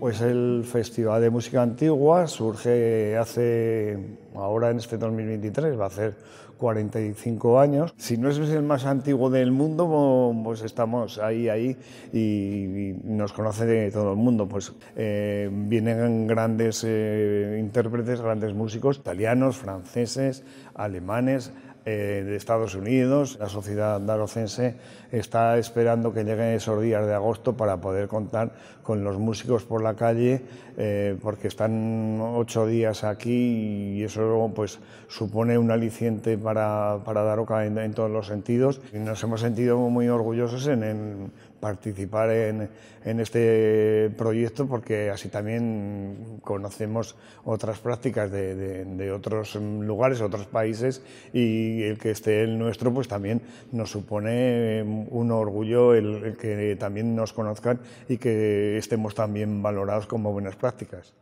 Pues el Festival de Música Antigua surge hace, ahora en este 2023, va a hacer 45 años. Si no es el más antiguo del mundo, pues estamos ahí, ahí y, nos conoce todo el mundo. Pues eh, vienen grandes eh, intérpretes, grandes músicos, italianos, franceses, alemanes, eh, de Estados Unidos. La sociedad darocense está esperando que lleguen esos días de agosto para poder contar con los músicos por la calle, eh, porque están ocho días aquí y eso pues, supone un aliciente para, para Daroca en, todos los sentidos. Y nos hemos sentido muy orgullosos en, participar en, en, este proyecto porque así también conocemos otras prácticas de, de otros lugares, otros países y y el que esté el nuestro, pues también nos supone eh, un orgullo el, que también nos conozcan y que estemos también valorados como buenas prácticas.